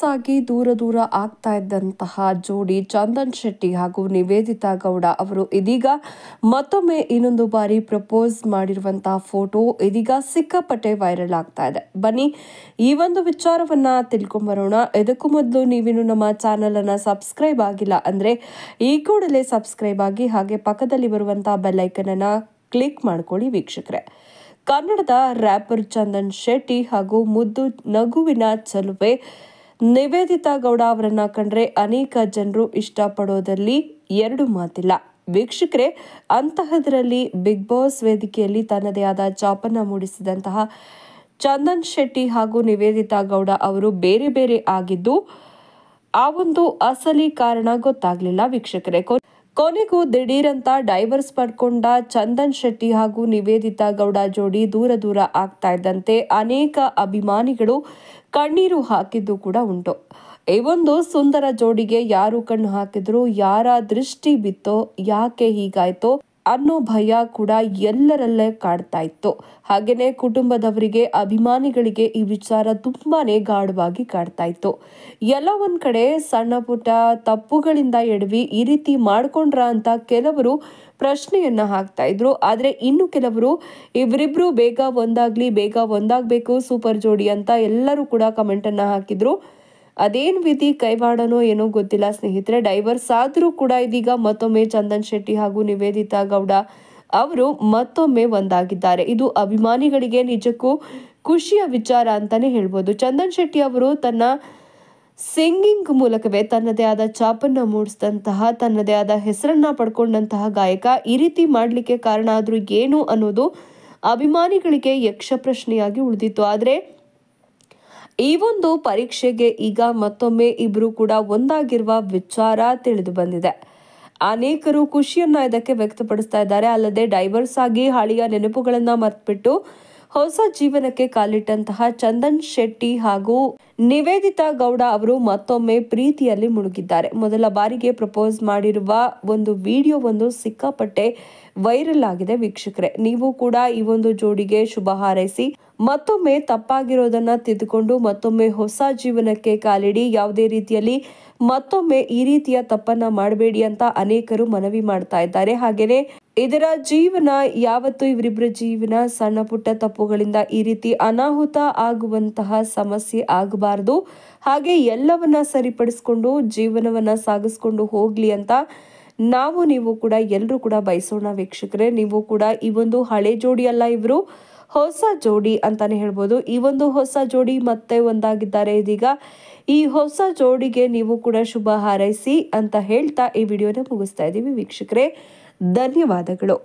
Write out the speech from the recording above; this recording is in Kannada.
ವಯಸ್ಸಾಗಿ ದೂರ ದೂರ ಆಗ್ತಾ ಇದ್ದಂತಹ ಜೋಡಿ ಚಂದನ್ ಶೆಟ್ಟಿ ಹಾಗೂ ನಿವೇದಿತಾ ಗೌಡ ಅವರು ಇದೀಗ ಮತ್ತೊಮ್ಮೆ ಇನ್ನೊಂದು ಬಾರಿ ಪ್ರಪೋಸ್ ಮಾಡಿರುವಂತಹ ಫೋಟೋ ಇದೀಗ ಸಿಕ್ಕಾಪಟ್ಟೆ ವೈರಲ್ ಆಗ್ತಾ ಇದೆ ಬನ್ನಿ ಈ ಒಂದು ವಿಚಾರವನ್ನ ತಿಳ್ಕೊಂಬರೋಣ ಇದಕ್ಕೂ ಮೊದಲು ನೀವಿನ್ನು ನಮ್ಮ ಚಾನೆಲ್ ಅನ್ನ ಸಬ್ಸ್ಕ್ರೈಬ್ ಆಗಿಲ್ಲ ಅಂದ್ರೆ ಈ ಕೂಡಲೇ ಸಬ್ಸ್ಕ್ರೈಬ್ ಆಗಿ ಹಾಗೆ ಪಕ್ಕದಲ್ಲಿ ಬರುವಂತಹ ಬೆಲ್ಲೈಕನ್ ಅನ್ನ ಕ್ಲಿಕ್ ಮಾಡ್ಕೊಳ್ಳಿ ವೀಕ್ಷಕರೇ ಕನ್ನಡದ ರ್ಯಾಪರ್ ಚಂದನ್ ಶೆಟ್ಟಿ ಹಾಗೂ ಮುದ್ದು ನಗುವಿನ ಚಲುವೆ ನಿವೇದಿತಾ ಗೌಡ ಅವರನ್ನ ಕಂಡ್ರೆ ಅನೇಕ ಜನರು ಇಷ್ಟಪಡೋದಲ್ಲಿ ಎರಡು ಮಾತಿಲ್ಲ ವೀಕ್ಷಕರೇ ಅಂತಹದರಲ್ಲಿ ಬಿಗ್ ಬಾಸ್ ವೇದಿಕೆಯಲ್ಲಿ ತನ್ನದೇ ಆದ ಚಾಪನ್ನ ಮೂಡಿಸಿದಂತಹ ಚಂದನ್ ಶೆಟ್ಟಿ ಹಾಗೂ ನಿವೇದಿತಾ ಗೌಡ ಅವರು ಬೇರೆ ಬೇರೆ ಆಗಿದ್ದು ಆ ಒಂದು ಅಸಲಿ ಕಾರಣ ಗೊತ್ತಾಗಲಿಲ್ಲ ವೀಕ್ಷಕರೇ ಕೊನೆಗೂ ದಿಢೀರಂತ ಡೈವರ್ಸ್ ಪಡ್ಕೊಂಡ ಚಂದನ್ ಶೆಟ್ಟಿ ಹಾಗೂ ನಿವೇದಿತಾ ಗೌಡ ಜೋಡಿ ದೂರ ದೂರ ಆಗ್ತಾ ಇದ್ದಂತೆ ಅನೇಕ ಅಭಿಮಾನಿಗಳು ಕಣ್ಣೀರು ಹಾಕಿದ್ದು ಕೂಡ ಉಂಟು ಈ ಒಂದು ಸುಂದರ ಜೋಡಿಗೆ ಯಾರು ಕಣ್ಣು ಹಾಕಿದ್ರು ಯಾರ ದೃಷ್ಟಿ ಬಿತ್ತೋ ಯಾಕೆ ಹೀಗಾಯ್ತೋ ಅನ್ನೋ ಭಯ ಕೂಡ ಎಲ್ಲರಲ್ಲೇ ಕಾಡ್ತಾ ಇತ್ತು ಹಾಗೇನೆ ಕುಟುಂಬದವರಿಗೆ ಅಭಿಮಾನಿಗಳಿಗೆ ಈ ವಿಚಾರ ತುಂಬಾನೇ ಗಾಢವಾಗಿ ಕಾಡ್ತಾ ಇತ್ತು ಎಲ್ಲ ಒಂದ್ ಕಡೆ ಸಣ್ಣ ಪುಟ್ಟ ತಪ್ಪುಗಳಿಂದ ಎಡವಿ ಈ ರೀತಿ ಮಾಡ್ಕೊಂಡ್ರ ಅಂತ ಕೆಲವರು ಪ್ರಶ್ನೆಯನ್ನ ಹಾಕ್ತಾ ಇದ್ರು ಆದರೆ ಇನ್ನು ಕೆಲವರು ಇವರಿಬ್ರು ಬೇಗ ಒಂದಾಗ್ಲಿ ಬೇಗ ಒಂದಾಗ್ಬೇಕು ಸೂಪರ್ ಜೋಡಿ ಅಂತ ಎಲ್ಲರೂ ಕೂಡ ಅನ್ನ ಹಾಕಿದ್ರು ಅದೇನು ವಿಧಿ ಕೈವಾಡನೋ ಏನೋ ಗೊತ್ತಿಲ್ಲ ಸ್ನೇಹಿತರೆ ಡೈವರ್ಸ್ ಆದರೂ ಕೂಡ ಇದೀಗ ಮತ್ತೊಮ್ಮೆ ಚಂದನ್ ಶೆಟ್ಟಿ ಹಾಗೂ ನಿವೇದಿತಾ ಗೌಡ ಅವರು ಮತ್ತೊಮ್ಮೆ ಒಂದಾಗಿದ್ದಾರೆ ಇದು ಅಭಿಮಾನಿಗಳಿಗೆ ನಿಜಕ್ಕೂ ಖುಷಿಯ ವಿಚಾರ ಅಂತಾನೆ ಹೇಳ್ಬೋದು ಚಂದನ್ ಶೆಟ್ಟಿ ಅವರು ತನ್ನ ಸಿಂಗಿಂಗ್ ಮೂಲಕವೇ ತನ್ನದೇ ಆದ ಚಾಪನ್ನ ಮೂಡಿಸಿದಂತಹ ತನ್ನದೇ ಆದ ಹೆಸರನ್ನ ಪಡ್ಕೊಂಡಂತಹ ಗಾಯಕ ಈ ರೀತಿ ಮಾಡಲಿಕ್ಕೆ ಕಾರಣ ಆದರೂ ಏನು ಅನ್ನೋದು ಅಭಿಮಾನಿಗಳಿಗೆ ಯಕ್ಷ ಪ್ರಶ್ನೆಯಾಗಿ ಉಳಿದಿತ್ತು ಆದರೆ ಈ ಒಂದು ಪರೀಕ್ಷೆಗೆ ಈಗ ಮತ್ತೊಮ್ಮೆ ಇಬ್ಬರು ಕೂಡ ಒಂದಾಗಿರುವ ವಿಚಾರ ತಿಳಿದು ಬಂದಿದೆ ಅನೇಕರು ಖುಷಿಯನ್ನ ಇದಕ್ಕೆ ವ್ಯಕ್ತಪಡಿಸ್ತಾ ಇದ್ದಾರೆ ಅಲ್ಲದೆ ಡೈವರ್ಸ್ ಆಗಿ ಹಳೆಯ ನೆನಪುಗಳನ್ನು ಮರೆತುಬಿಟ್ಟು ಹೊಸ ಜೀವನಕ್ಕೆ ಕಾಲಿಟ್ಟಂತಹ ಚಂದನ್ ಶೆಟ್ಟಿ ಹಾಗೂ ನಿವೇದಿತಾ ಗೌಡ ಅವರು ಮತ್ತೊಮ್ಮೆ ಪ್ರೀತಿಯಲ್ಲಿ ಮುಳುಗಿದ್ದಾರೆ ಮೊದಲ ಬಾರಿಗೆ ಪ್ರಪೋಸ್ ಮಾಡಿರುವ ಒಂದು ವಿಡಿಯೋ ಒಂದು ಸಿಕ್ಕಾಪಟ್ಟೆ ವೈರಲ್ ಆಗಿದೆ ವೀಕ್ಷಕರೇ ನೀವು ಕೂಡ ಈ ಒಂದು ಜೋಡಿಗೆ ಶುಭ ಹಾರೈಸಿ ಮತ್ತೊಮ್ಮೆ ತಪ್ಪಾಗಿರೋದನ್ನ ತಿದ್ದುಕೊಂಡು ಮತ್ತೊಮ್ಮೆ ಹೊಸ ಜೀವನಕ್ಕೆ ಕಾಲಿಡಿ ಯಾವುದೇ ರೀತಿಯಲ್ಲಿ ಮತ್ತೊಮ್ಮೆ ಈ ರೀತಿಯ ತಪ್ಪನ್ನ ಮಾಡಬೇಡಿ ಅಂತ ಅನೇಕರು ಮನವಿ ಮಾಡ್ತಾ ಇದ್ದಾರೆ ಹಾಗೆಯೇ ಇದರ ಜೀವನ ಯಾವತ್ತು ಇವರಿಬ್ಬರ ಜೀವನ ಸಣ್ಣ ಪುಟ್ಟ ತಪ್ಪುಗಳಿಂದ ಈ ರೀತಿ ಅನಾಹುತ ಆಗುವಂತಹ ಸಮಸ್ಯೆ ಆಗಬಾರದು ಹಾಗೆ ಎಲ್ಲವನ್ನ ಸರಿಪಡಿಸ್ಕೊಂಡು ಜೀವನವನ್ನ ಸಾಗಿಸ್ಕೊಂಡು ಹೋಗ್ಲಿ ಅಂತ ನಾವು ನೀವು ಕೂಡ ಎಲ್ಲರೂ ಕೂಡ ಬಯಸೋಣ ವೀಕ್ಷಕರೇ ನೀವು ಕೂಡ ಈ ಒಂದು ಹಳೆ ಜೋಡಿ ಅಲ್ಲ ಇವರು ಹೊಸ ಜೋಡಿ ಅಂತಾನೆ ಹೇಳ್ಬೋದು ಈ ಒಂದು ಹೊಸ ಜೋಡಿ ಮತ್ತೆ ಒಂದಾಗಿದ್ದಾರೆ ಇದೀಗ ಈ ಹೊಸ ಜೋಡಿಗೆ ನೀವು ಕೂಡ ಶುಭ ಹಾರೈಸಿ ಅಂತ ಹೇಳ್ತಾ ಈ ವಿಡಿಯೋನ ಮುಗಿಸ್ತಾ ಇದ್ದೀವಿ ವೀಕ್ಷಕರೇ ಧನ್ಯವಾದಗಳು